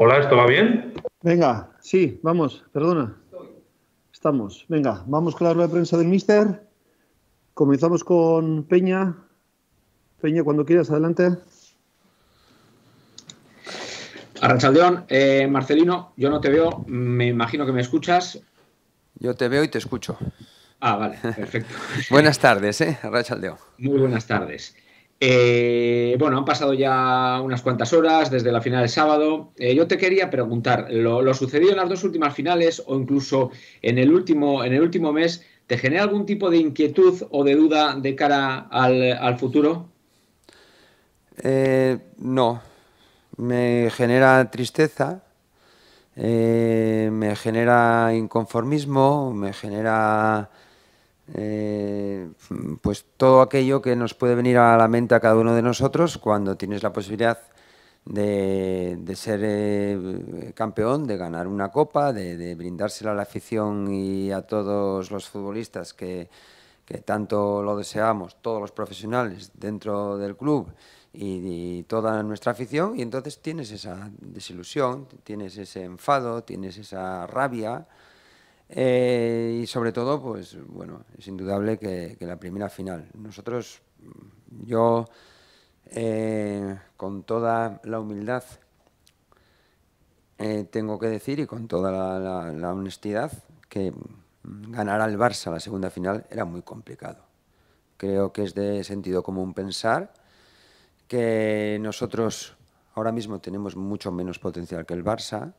Hola, ¿esto va bien? Venga, sí, vamos, perdona. Estamos, venga, vamos con la rueda de prensa del Mister. Comenzamos con Peña. Peña, cuando quieras, adelante. Arrachaldeón, eh, Marcelino, yo no te veo, me imagino que me escuchas. Yo te veo y te escucho. Ah, vale, perfecto. buenas tardes, ¿eh? Arrachaldeón. Muy buenas tardes. Eh, bueno, han pasado ya unas cuantas horas desde la final del sábado. Eh, yo te quería preguntar, lo, sucedió sucedido en las dos últimas finales o incluso en el último, en el último mes, ¿te genera algún tipo de inquietud o de duda de cara al, futuro? Eh, no, me genera tristeza, me genera inconformismo, me genera eh, pues todo aquello que nos puede venir a la mente a cada uno de nosotros cuando tienes la posibilidad de, ser eh, campeón, de ganar una copa, de, brindársela a la afición y a todos los futbolistas que, tanto lo deseamos, todos los profesionales dentro del club y, toda nuestra afición, y entonces tienes esa desilusión, tienes ese enfado, tienes esa rabia, eh, y sobre todo, pues bueno, es indudable que, la primera final. Nosotros, yo, eh, con toda la humildad, eh, tengo que decir y con toda la, honestidad que ganar al Barça la segunda final era muy complicado. Creo que es de sentido común pensar que nosotros ahora mismo tenemos mucho menos potencial que el Barça,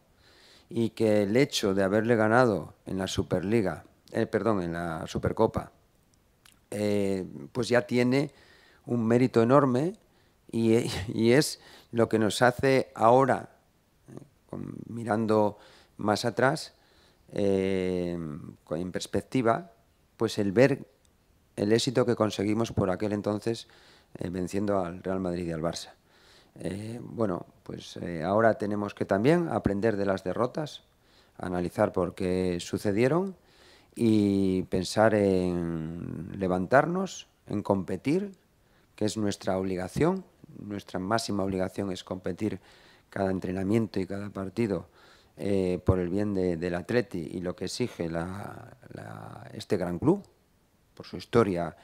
y que el hecho de haberle ganado en la Superliga, eh, perdón, en la Supercopa, eh, pues ya tiene un mérito enorme y, es lo que nos hace ahora, mirando más atrás, eh, en perspectiva, pues el ver el éxito que conseguimos por aquel entonces venciendo al Real Madrid y al Barça. Eh, bueno, pues eh, ahora tenemos que también aprender de las derrotas, analizar por qué sucedieron y pensar en levantarnos, en competir, que es nuestra obligación, nuestra máxima obligación es competir cada entrenamiento y cada partido eh, por el bien de, del atleti y lo que exige la, este gran club, por su historia,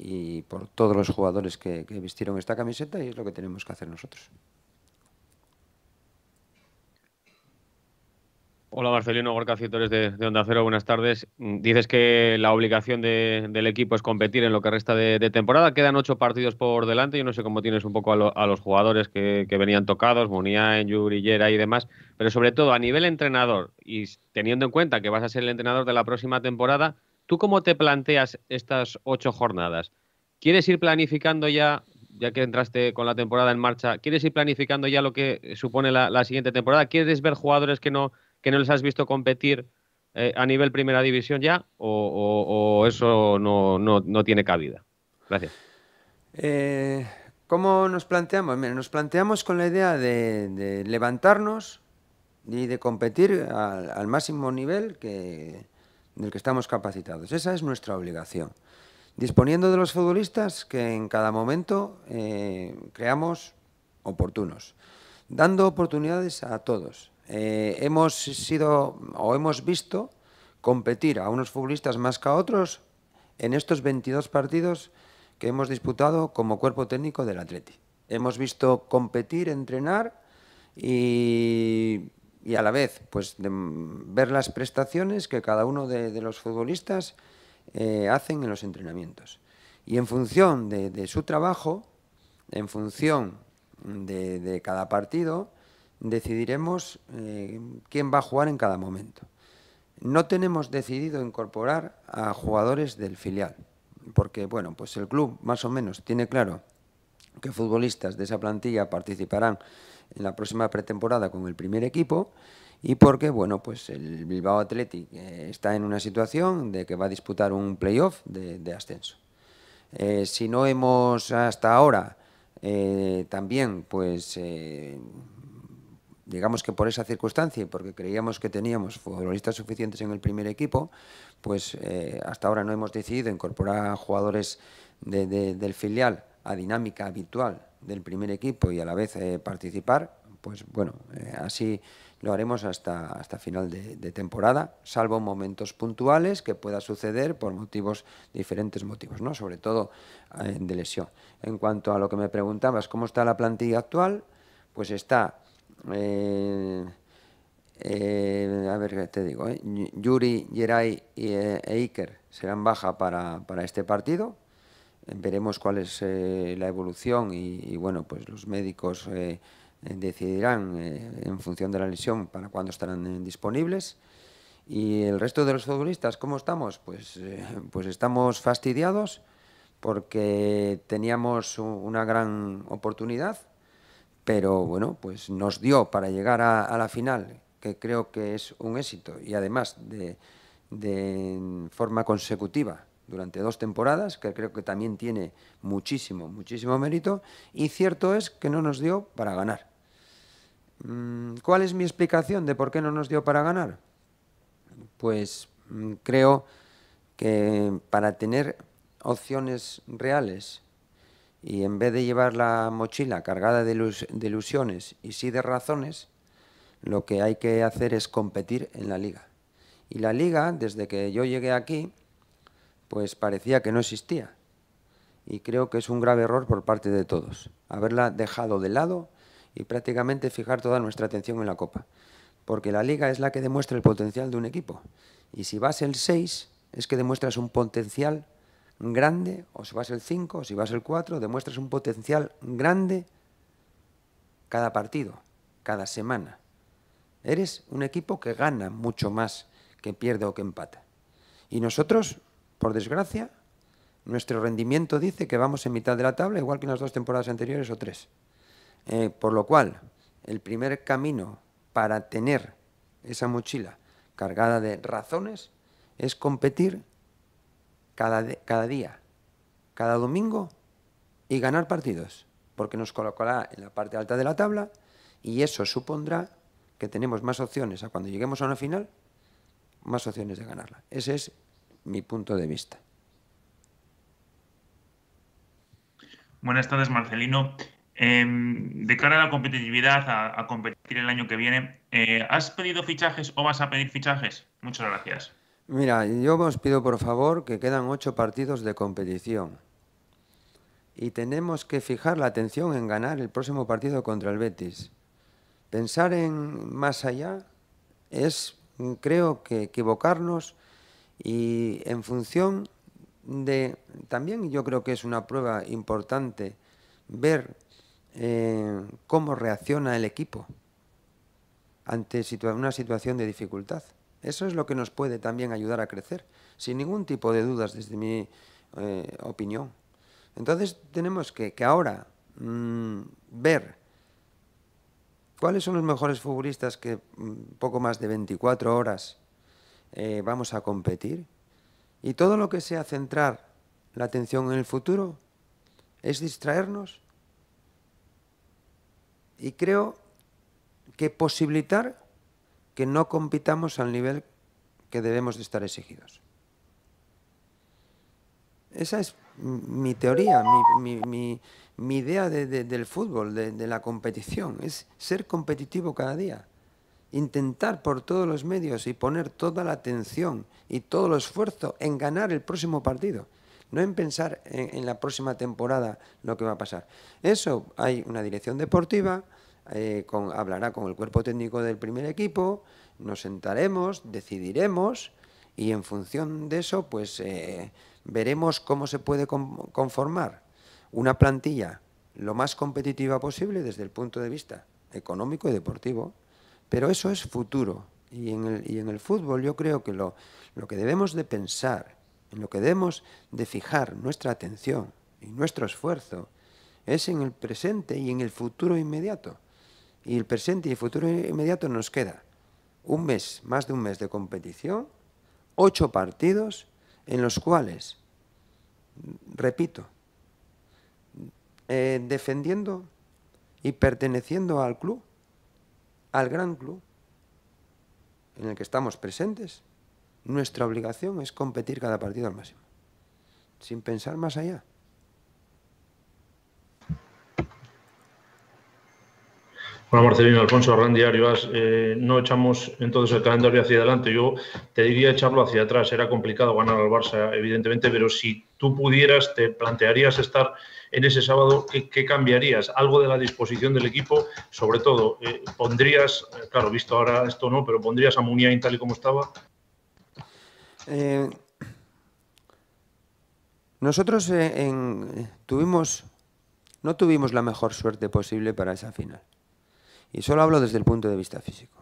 y por todos los jugadores que, vistieron esta camiseta y es lo que tenemos que hacer nosotros. Hola Marcelino Gorka Cietores de, Onda Cero, buenas tardes. Mm, dices que la obligación del equipo es competir en lo que resta de, temporada. Quedan ocho partidos por delante. Yo no sé cómo tienes un poco a, los jugadores que, venían tocados, Munia, Yurillera y demás. Pero sobre todo a nivel entrenador y teniendo en cuenta que vas a ser el entrenador de la próxima temporada, ¿Tú cómo te planteas estas ocho jornadas? ¿Quieres ir planificando ya, ya que entraste con la temporada en marcha, ¿quieres ir planificando ya lo que supone la, siguiente temporada? ¿Quieres ver jugadores que no, que no les has visto competir eh, a nivel primera división ya? ¿O, eso no, tiene cabida? Gracias. Eh, ¿Cómo nos planteamos? nos planteamos con la idea de, levantarnos y de competir al máximo nivel que, del que estamos capacitados. Esa es nuestra obligación. Disponiendo de los futbolistas que en cada momento eh, creamos oportunos, dando oportunidades a todos. Eh, hemos sido o hemos visto competir a unos futbolistas más que a otros en estos 22 partidos que hemos disputado como cuerpo técnico del Atleti. Hemos visto competir, entrenar y y a la vez pues, ver las prestaciones que cada uno de, los futbolistas eh, hacen en los entrenamientos. Y en función de, su trabajo, en función de, cada partido, decidiremos eh, quién va a jugar en cada momento. No tenemos decidido incorporar a jugadores del filial, porque bueno, pues el club más o menos tiene claro que futbolistas de esa plantilla participarán en la próxima pretemporada con el primer equipo y porque bueno pues el Bilbao Athletic eh, está en una situación de que va a disputar un playoff de, ascenso. Eh, si no hemos hasta ahora eh, también pues digamos que por esa circunstancia y porque creíamos que teníamos futbolistas suficientes en el primer equipo, pues hasta ahora no hemos decidido incorporar jugadores del filial a dinámica habitual del primer equipo y a la vez eh, participar, pues bueno, eh, así lo haremos hasta, hasta final de, temporada, salvo momentos puntuales que pueda suceder por motivos, diferentes motivos, ¿no? sobre todo eh, de lesión. En cuanto a lo que me preguntabas, ¿cómo está la plantilla actual? Pues está, a ver qué te digo, Yuri, Geray y, e Iker serán baja para, para este partido, veremos cuál es eh, la evolución y, bueno, pues los médicos eh, decidirán eh, en función de la lesión para cuándo estarán disponibles. Y el resto de los futbolistas, ¿cómo estamos? Pues, pues estamos fastidiados porque teníamos una gran oportunidad, pero bueno, pues nos dio para llegar a, la final, que creo que es un éxito y además de forma consecutiva durante dos temporadas, que creo que también tiene muchísimo, muchísimo mérito, y cierto es que no nos dio para ganar. Mm, ¿Cuál es mi explicación de por qué no nos dio para ganar? Pues mm, creo que para tener opciones reales y en vez de llevar la mochila cargada de, de ilusiones y sí de razones, lo que hay que hacer es competir en la liga. Y la liga, desde que yo llegué aquí, pues parecía que no existía. Y creo que es un grave error por parte de todos, haberla dejado de lado y prácticamente fijar toda nuestra atención en la Copa. Porque la Liga es la que demuestra el potencial de un equipo. Y si vas el 6, es que demuestras un potencial grande, o si vas el 5, o si vas el 4, demuestras un potencial grande cada partido, cada semana. Eres un equipo que gana mucho más que pierde o que empata. Y nosotros por desgracia, nuestro rendimiento dice que vamos en mitad de la tabla, igual que en las dos temporadas anteriores o tres. Eh, por lo cual, el primer camino para tener esa mochila cargada de razones es competir cada, cada día, cada domingo y ganar partidos, porque nos colocará en la parte alta de la tabla y eso supondrá que tenemos más opciones a cuando lleguemos a una final, más opciones de ganarla. Ese es mi punto de vista. Buenas tardes, Marcelino. Em, de cara a la competitividad, a, competir el año que viene, eh, ¿has pedido fichajes o vas a pedir fichajes? Muchas gracias. Mira, yo os pido por favor que quedan ocho partidos de competición y tenemos que fijar la atención en ganar el próximo partido contra el Betis. Pensar en más allá es, creo que, equivocarnos y en función de, también yo creo que es una prueba importante ver eh, cómo reacciona el equipo ante una situación de dificultad. Eso es lo que nos puede también ayudar a crecer, sin ningún tipo de dudas desde mi eh, opinión. Entonces tenemos que, ahora mm, ver cuáles son los mejores futbolistas que mm, poco más de 24 horas eh, vamos a competir. Y todo lo que sea centrar la atención en el futuro es distraernos. Y creo que posibilitar que no compitamos al nivel que debemos de estar exigidos. Esa es mi teoría, mi, mi, idea del fútbol, de la competición, es ser competitivo cada día intentar por todos los medios y poner toda la atención y todo el esfuerzo en ganar el próximo partido, no en pensar en, la próxima temporada lo que va a pasar. Eso hay una dirección deportiva, eh, hablará con el cuerpo técnico del primer equipo, nos sentaremos, decidiremos y en función de eso pues eh, veremos cómo se puede conformar una plantilla lo más competitiva posible desde el punto de vista económico y deportivo, pero eso es futuro. Y en el, fútbol yo creo que lo, lo que debemos de pensar, en lo que debemos de fijar nuestra atención y nuestro esfuerzo, es en el presente y en el futuro inmediato. Y el presente y el futuro inmediato nos queda un mes, más de un mes de competición, ocho partidos en los cuales, repito, eh, defendiendo y perteneciendo al club, al gran club en el que estamos presentes, nuestra obligación es competir cada partido al máximo, sin pensar más allá. Hola Marcelino, Alfonso Randy Diario, eh, no echamos entonces el calendario hacia adelante. Yo te diría echarlo hacia atrás. Era complicado ganar al Barça, evidentemente, pero si tú pudieras, te plantearías estar en ese sábado, ¿qué, cambiarías? Algo de la disposición del equipo, sobre todo. Eh, ¿Pondrías, eh, claro, visto ahora esto no, pero pondrías a Muniain tal y como estaba? nosotros tuvimos, no tuvimos la mejor suerte posible para esa final y solo hablo desde el punto de vista físico.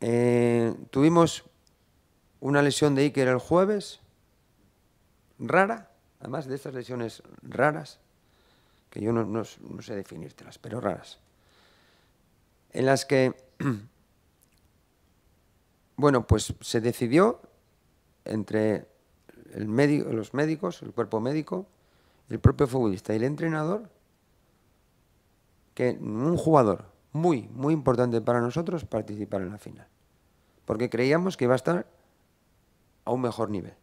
Eh, tuvimos una lesión de Iker el jueves, rara, además de estas lesiones raras, que yo no, no, sé definírtelas, pero raras, en las que, bueno, pues se decidió entre el los médicos, el cuerpo médico, el propio futbolista y el entrenador, que un jugador muy, muy importante para nosotros participara en la final. Porque creíamos que iba a estar a un mejor nivel.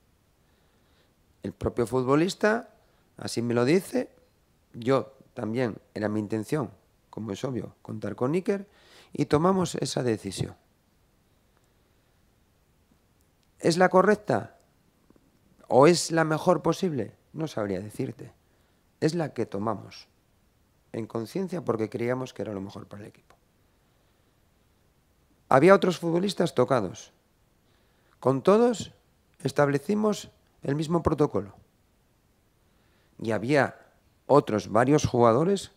El propio futbolista así me lo dice. Yo también era mi intención, como es obvio, contar con Iker y tomamos esa decisión. ¿Es la correcta? ¿O es la mejor posible? No sabría decirte. Es la que tomamos en conciencia porque creíamos que era lo mejor para el equipo. Había otros futbolistas tocados. Con todos establecimos el mismo protocolo. Y había otros varios jugadores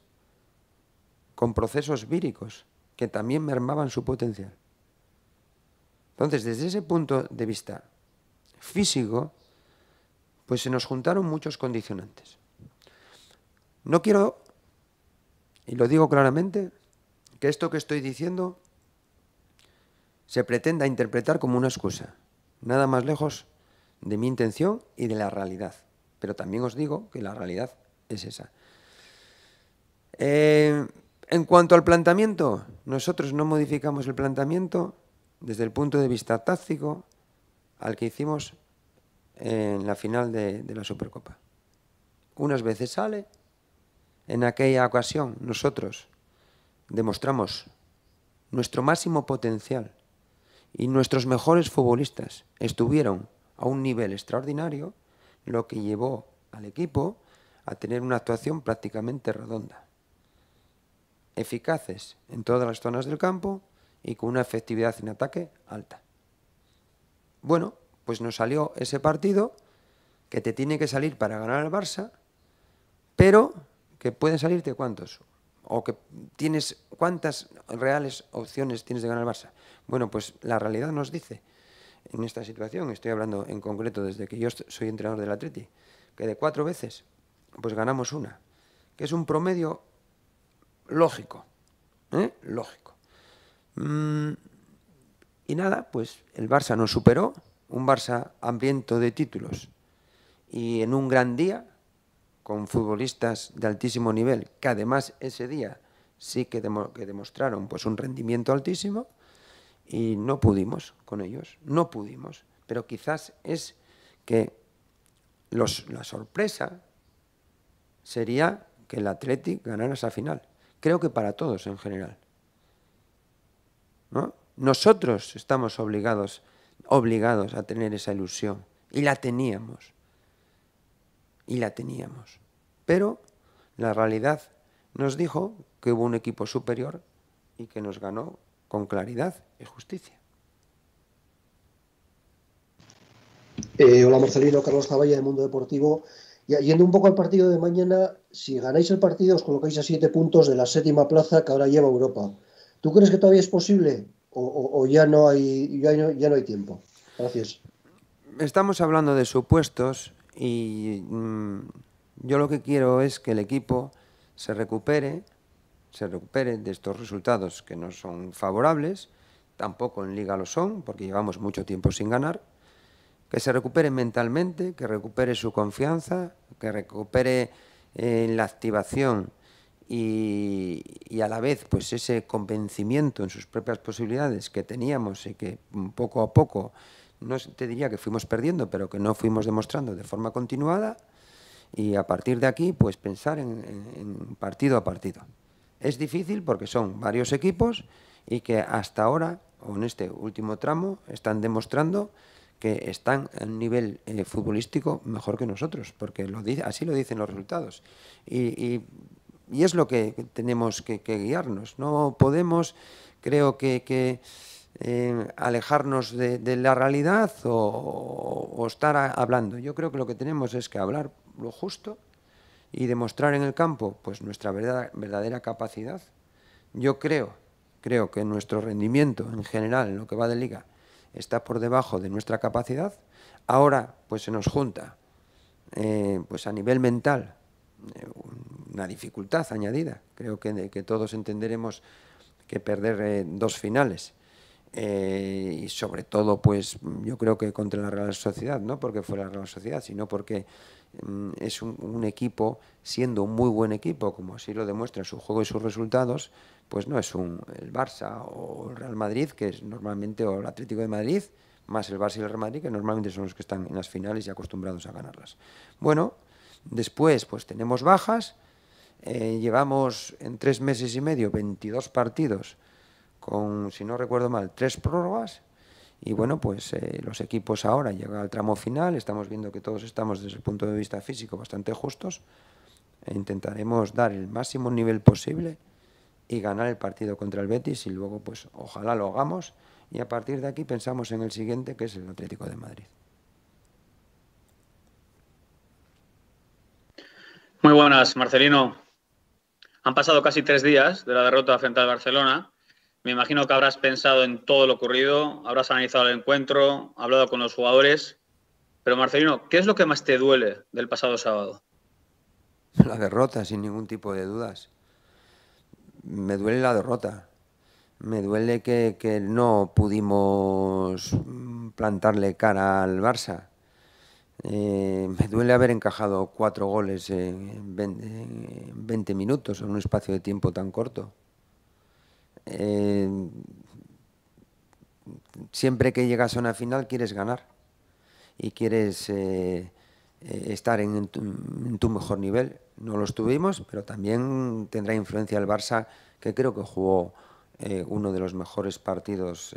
con procesos víricos que también mermaban su potencial. Entonces, desde ese punto de vista físico, pues se nos juntaron muchos condicionantes. No quiero y lo digo claramente, que esto que estoy diciendo se pretenda interpretar como una excusa, nada más lejos de mi intención y de la realidad. Pero también os digo que la realidad es esa. Eh, en cuanto al planteamiento, nosotros no modificamos el planteamiento desde el punto de vista táctico al que hicimos en la final de la Supercopa. Unas veces sale, en aquella ocasión nosotros demostramos nuestro máximo potencial y nuestros mejores futbolistas estuvieron a un nivel extraordinario, lo que llevó al equipo a tener una actuación prácticamente redonda. Eficaces en todas las zonas del campo y con una efectividad en ataque alta. Bueno, pues nos salió ese partido que te tiene que salir para ganar al Barça, pero que pueden salirte cuántos, o que tienes cuántas reales opciones tienes de ganar el Barça. Bueno, pues la realidad nos dice en esta situación, estoy hablando en concreto desde que yo soy entrenador del Atleti, que de cuatro veces, pues ganamos una, que es un promedio lógico, ¿eh? lógico. Mm, y nada, pues el Barça nos superó, un Barça hambriento de títulos, y en un gran día con futbolistas de altísimo nivel, que además ese día sí que, demostraron pues, un rendimiento altísimo, y no pudimos con ellos, no pudimos. Pero quizás es que la sorpresa sería que el Athletic ganara esa final. Creo que para todos en general. Nosotros estamos obligados, obligados a tener esa ilusión y la teníamos y la teníamos. Pero la realidad nos dijo que hubo un equipo superior y que nos ganó con claridad y justicia. Eh, hola Marcelino, Carlos Zavalla de Mundo Deportivo. Y yendo un poco al partido de mañana, si ganáis el partido os colocáis a siete puntos de la séptima plaza que ahora lleva Europa. ¿Tú crees que todavía es posible o, ya, no hay, ya, no, ya no hay tiempo? Gracias. Estamos hablando de supuestos y mm, yo lo que quiero es que el equipo se recupere, se recupere de estos resultados que no son favorables, tampoco en liga lo son, porque llevamos mucho tiempo sin ganar, que se recupere mentalmente, que recupere su confianza, que recupere en eh, la activación y, y, a la vez pues ese convencimiento en sus propias posibilidades que teníamos y que mm, poco a poco no te diría que fuimos perdiendo, pero que no fuimos demostrando de forma continuada y a partir de aquí pues pensar en, partido a partido. Es difícil porque son varios equipos y que hasta ahora, o en este último tramo, están demostrando que están a un nivel eh, futbolístico mejor que nosotros, porque así lo dicen los resultados. Y, es lo que tenemos que, guiarnos. No podemos, creo que Em, alejarnos de, la realidad o, estar hablando. Yo creo que lo que tenemos es que hablar lo justo y demostrar en el campo pues, nuestra verdadera capacidad. Yo creo, creo que nuestro rendimiento en general, en lo que va de liga, está por debajo de nuestra capacidad. Ahora pues se nos junta eh, pues a nivel mental eh, una dificultad añadida. Creo que todos entenderemos que perder eh, dos finales eh, y sobre todo, pues yo creo que contra la Real Sociedad, no porque fuera la Real Sociedad, sino porque mm, es un, equipo, siendo un muy buen equipo, como así lo demuestra su juego y sus resultados, pues no es un, el Barça o el Real Madrid, que es normalmente, o el Atlético de Madrid, más el Barça y el Real Madrid, que normalmente son los que están en las finales y acostumbrados a ganarlas. Bueno, después pues tenemos bajas, eh, llevamos en tres meses y medio 22 partidos con, si no recuerdo mal, tres prórrogas. Y bueno, pues eh, los equipos ahora llegan al tramo final, estamos viendo que todos estamos desde el punto de vista físico bastante justos. E intentaremos dar el máximo nivel posible y ganar el partido contra el Betis y luego pues ojalá lo hagamos y a partir de aquí pensamos en el siguiente que es el Atlético de Madrid. Muy buenas, Marcelino. Han pasado casi tres días de la derrota frente al Barcelona me imagino que habrás pensado en todo lo ocurrido, habrás analizado el encuentro, hablado con los jugadores. Pero Marcelino, ¿qué es lo que más te duele del pasado sábado? La derrota, sin ningún tipo de dudas. Me duele la derrota. Me duele que, no pudimos mm, plantarle cara al Barça. Eh, me duele haber encajado cuatro goles en en 20 minutos, en un espacio de tiempo tan corto. Eh, siempre que llegas a una final quieres ganar y quieres eh, eh, estar en, tu, mejor nivel. No lo estuvimos, pero también tendrá influencia el Barça, que creo que jugó uno de los mejores partidos,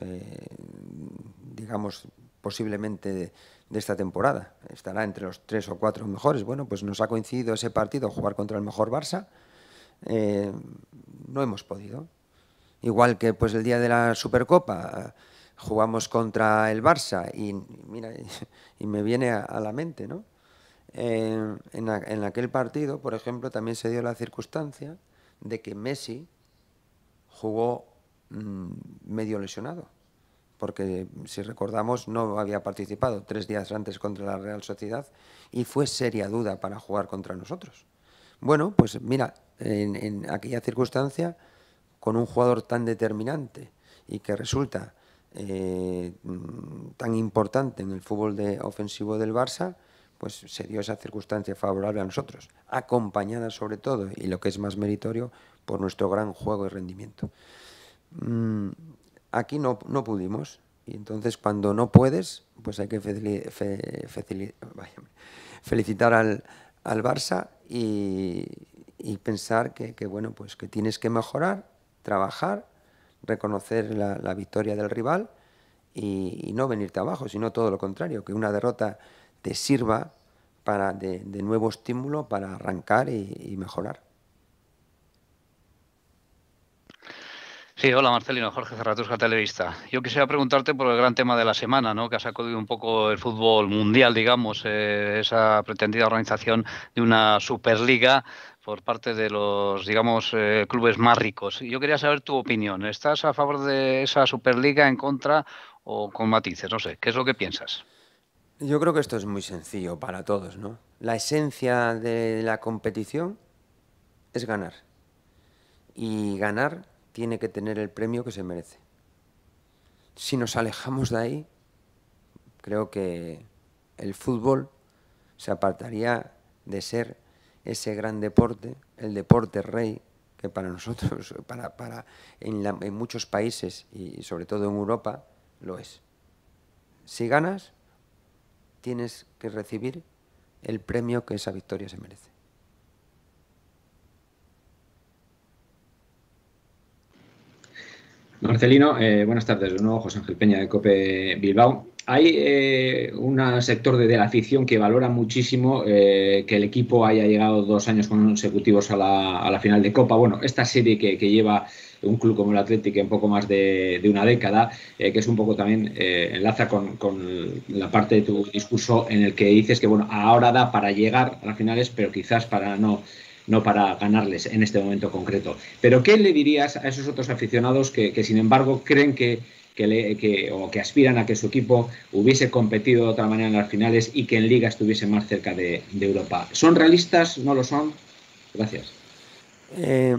digamos, posiblemente de, esta temporada. Estará entre los tres o cuatro mejores. Bueno, pues nos ha coincidido ese partido jugar contra el mejor Barça. no hemos podido. Igual que pues, el día de la Supercopa jugamos contra el Barça y, mira, y me viene a, la mente, ¿no? Eh, en, aquel partido, por ejemplo, también se dio la circunstancia de que Messi jugó mm, medio lesionado, porque si recordamos no había participado tres días antes contra la Real Sociedad y fue seria duda para jugar contra nosotros. Bueno, pues mira, en, en aquella circunstancia con un jugador tan determinante y que resulta eh, tan importante en el fútbol de ofensivo del Barça, pues se dio esa circunstancia favorable a nosotros, acompañada sobre todo, y lo que es más meritorio, por nuestro gran juego y rendimiento. Mm, aquí no, pudimos, y entonces cuando no puedes, pues hay que felicitar al, Barça y, pensar que, bueno, pues que tienes que mejorar trabajar, reconocer la, victoria del rival y, no venirte abajo, sino todo lo contrario, que una derrota te sirva para de, nuevo estímulo para arrancar y, mejorar. Sí, hola Marcelino, Jorge Cerratusca Televista. Yo quisiera preguntarte por el gran tema de la semana, ¿no? que ha sacudido un poco el fútbol mundial, digamos, eh, esa pretendida organización de una Superliga por parte de los, digamos, eh, clubes más ricos. Yo quería saber tu opinión. ¿Estás a favor de esa Superliga, en contra o con matices? No sé, ¿qué es lo que piensas? Yo creo que esto es muy sencillo para todos, ¿no? La esencia de la competición es ganar. Y ganar tiene que tener el premio que se merece. Si nos alejamos de ahí, creo que el fútbol se apartaría de ser ese gran deporte, el deporte rey, que para nosotros, para, en, muchos países y sobre todo en Europa, lo es. Si ganas, tienes que recibir el premio que esa victoria se merece. Marcelino, eh, buenas tardes de nuevo, José Ángel Peña de Cope Bilbao. Hay eh, un sector de, la afición que valora muchísimo eh, que el equipo haya llegado dos años consecutivos a la, a la final de Copa. Bueno, esta serie que, lleva un club como el Atlético en poco más de, una década, eh, que es un poco también enlaza con, la parte de tu discurso en el que dices que bueno, ahora da para llegar a las finales, pero quizás para no no para ganarles en este momento concreto. Pero ¿qué le dirías a esos otros aficionados que, que sin embargo creen que que, o que aspiran a que su equipo hubiese competido de otra manera en las finales y que en liga estuviese más cerca de, Europa. ¿Son realistas? ¿No lo son? Gracias. Eh,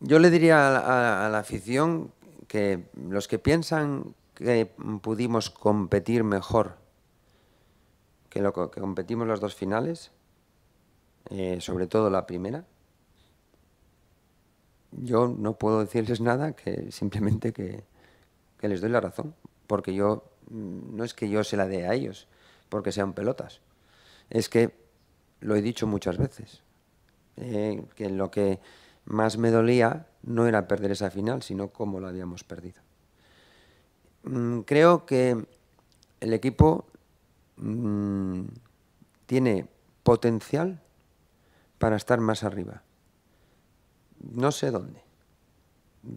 yo le diría a, la afición que los que piensan que pudimos competir mejor que lo que competimos las dos finales, eh, sobre todo la primera, yo no puedo decirles nada que simplemente que, les doy la razón, porque yo mm, no es que yo se la dé a ellos, porque sean pelotas, es que lo he dicho muchas veces, eh, que lo que más me dolía no era perder esa final, sino cómo la habíamos perdido. Mm, creo que el equipo mm, tiene potencial para estar más arriba no sé dónde,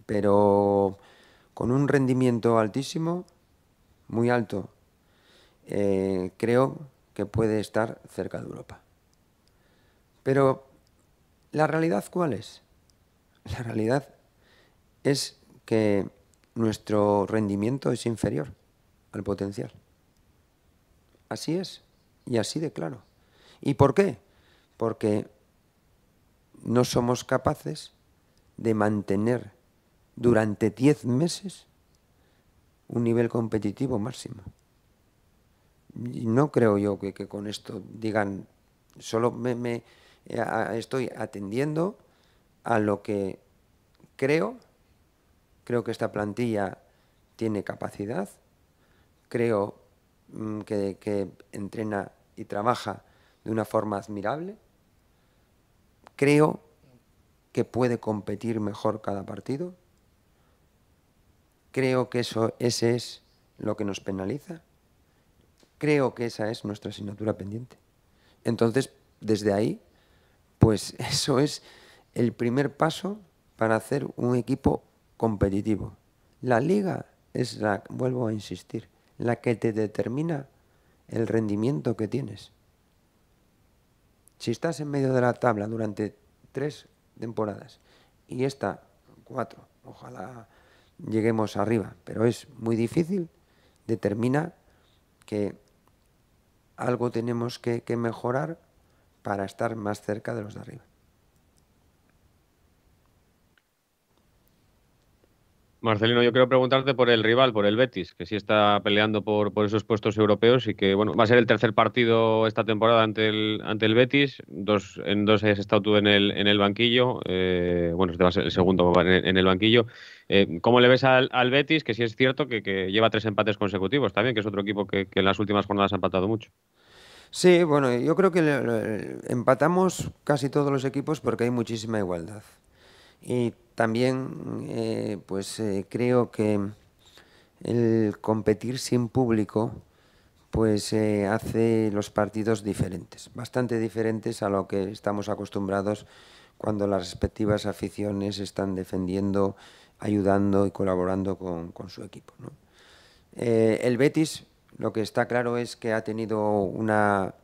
pero con un rendimiento altísimo, muy alto, eh, creo que puede estar cerca de Europa. Pero, ¿la realidad cuál es? La realidad es que nuestro rendimiento es inferior al potencial. Así es, y así de claro. ¿Y por qué? Porque no somos capaces de mantener durante 10 meses un nivel competitivo máximo. Y no creo yo que, con esto digan, solo me, eh, estoy atendiendo a lo que creo, creo que esta plantilla tiene capacidad, creo mm, que, que entrena y trabaja de una forma admirable, creo que puede competir mejor cada partido? Creo que eso, ese es lo que nos penaliza. Creo que esa es nuestra asignatura pendiente. Entonces, desde ahí, pues eso es el primer paso para hacer un equipo competitivo. La liga es la, vuelvo a insistir, la que te determina el rendimiento que tienes. Si estás en medio de la tabla durante tres temporadas. Y esta, cuatro. Ojalá lleguemos arriba, pero es muy difícil. determinar que algo tenemos que mejorar para estar más cerca de los de arriba. Marcelino, yo quiero preguntarte por el rival, por el Betis, que sí está peleando por, esos puestos europeos y que bueno, va a ser el tercer partido esta temporada ante el, ante el Betis. Dos, en dos has estado tú en el, en el banquillo, eh, bueno, este va a ser el segundo en, el banquillo. Eh, ¿Cómo le ves al, Betis, que sí es cierto que, lleva tres empates consecutivos también, que es otro equipo que, que en las últimas jornadas ha empatado mucho? Sí, bueno, yo creo que empatamos casi todos los equipos porque hay muchísima igualdad. Y también eh, pues eh, creo que el competir sin público pues eh, hace los partidos diferentes, bastante diferentes a lo que estamos acostumbrados cuando las respectivas aficiones están defendiendo, ayudando y colaborando con, su equipo. el Betis lo que está claro es que ha tenido una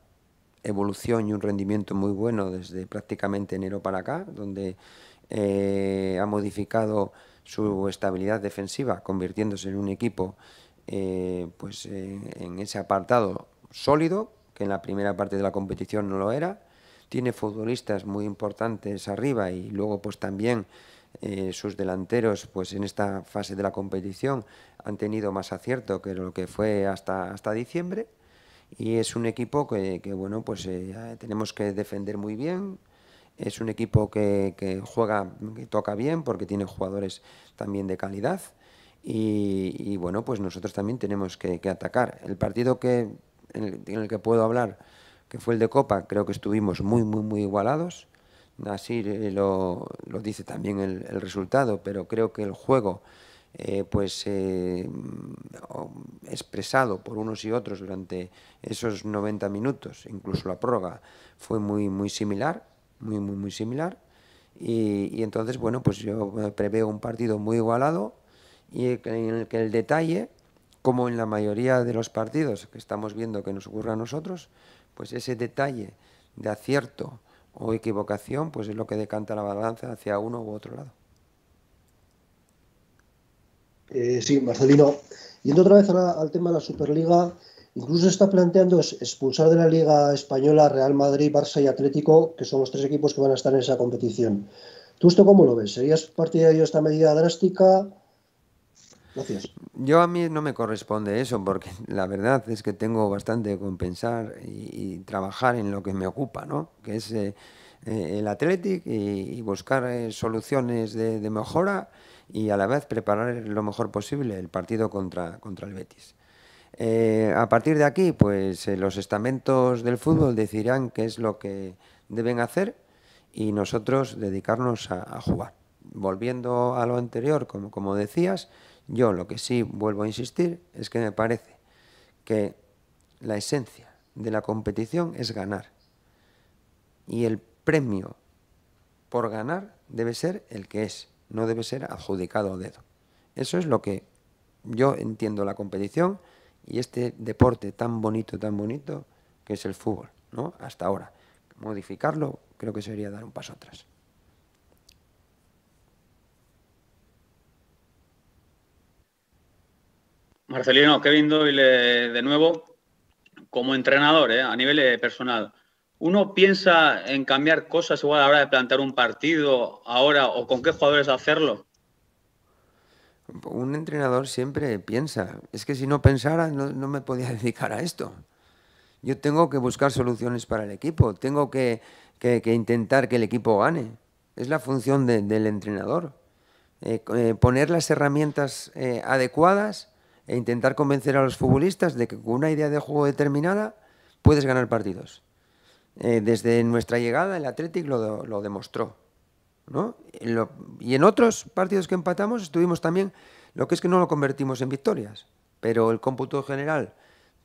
evolución y un rendimiento muy bueno desde prácticamente enero para acá, donde eh, ha modificado su estabilidad defensiva, convirtiéndose en un equipo eh, pues, eh, en ese apartado sólido, que en la primera parte de la competición no lo era. Tiene futbolistas muy importantes arriba y luego pues también sus delanteros pues en esta fase de la competición han tenido más acierto que lo que fue hasta, hasta diciembre y es un equipo que, bueno pues tenemos que defender muy bien es un equipo que, juega, que toca bien porque tiene jugadores también de calidad. Y, bueno, pues nosotros también tenemos que, atacar. El partido que, en el, que puedo hablar, que fue el de Copa, creo que estuvimos muy, muy, muy igualados. Así eh, lo, dice también el, resultado, pero creo que el juego... Eh, pues eh, expresado por unos y otros durante esos 90 minutos, incluso la prórroga, fue muy, muy similar muy, muy, similar. Y, entonces, bueno, pues yo preveo un partido muy igualado y en el que el detalle, como en la mayoría de los partidos que estamos viendo que nos ocurre a nosotros, pues ese detalle de acierto o equivocación, pues es lo que decanta la balanza hacia uno u otro lado. Eh, sí, Marcelino. Yendo otra vez al tema de la Superliga, Incluso está planteando expulsar de la Liga Española Real Madrid, Barça y Atlético, que son los tres equipos que van a estar en esa competición. ¿Tú esto cómo lo ves? ¿Serías partidario de esta medida drástica? Gracias. Yo a mí no me corresponde eso, porque la verdad es que tengo bastante que compensar y, trabajar en lo que me ocupa, ¿no? Que es eh, eh, el Atlético, y, buscar eh, soluciones de, de, mejora y a la vez preparar lo mejor posible el partido contra, contra el Betis. Eh, a partir de aquí, pues eh, los estamentos del fútbol decidirán qué es lo que deben hacer y nosotros dedicarnos a, jugar. Volviendo a lo anterior, como, como decías, yo lo que sí vuelvo a insistir es que me parece que la esencia de la competición es ganar. Y el premio por ganar debe ser el que es, no debe ser adjudicado a dedo. Eso es lo que yo entiendo la competición y este deporte tan bonito, tan bonito, que es el fútbol, ¿no? Hasta ahora. Modificarlo creo que sería dar un paso atrás. Marcelino, Kevin Doyle de nuevo, como entrenador, ¿eh? a nivel eh, personal, ¿uno piensa en cambiar cosas igual a la hora de plantear un partido ahora o con qué jugadores hacerlo? un entrenador siempre piensa, es que si no pensara no, me podía dedicar a esto. Yo tengo que buscar soluciones para el equipo, tengo que, intentar que el equipo gane. Es la función del entrenador. Eh, eh, poner las herramientas eh, adecuadas e intentar convencer a los futbolistas de que con una idea de juego determinada puedes ganar partidos. desde nuestra llegada el Athletic lo demostró y en otros partidos que empatamos estuvimos también, lo que es que no lo convertimos en victorias, pero el cómputo general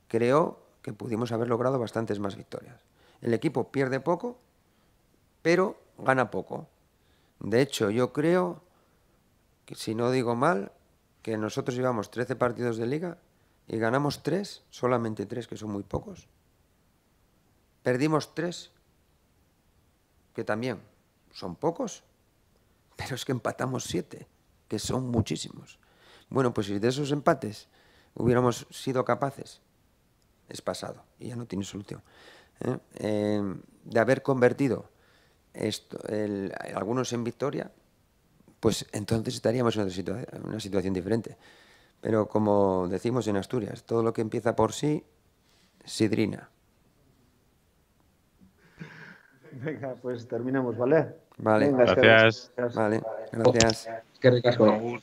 creo que pudimos haber logrado bastantes más victorias. El equipo pierde poco, pero gana poco. De hecho, yo creo, que si no digo mal, que nosotros llevamos 13 partidos de liga y ganamos 3, solamente 3, que son muy pocos. Perdimos 3, que también son pocos, pero es que empatamos siete, que son muchísimos. Bueno, pues si de esos empates hubiéramos sido capaces, es pasado y ya no tiene solución, ¿eh? em, de haber convertido esto, algunos en victoria, pues entonces estaríamos en una, una situación diferente. Pero como decimos en Asturias, todo lo que empieza por sí, sidrina. Venga, pues terminamos, ¿vale? Vale. gracias. Vale, oh, gracias. Qué ricasco.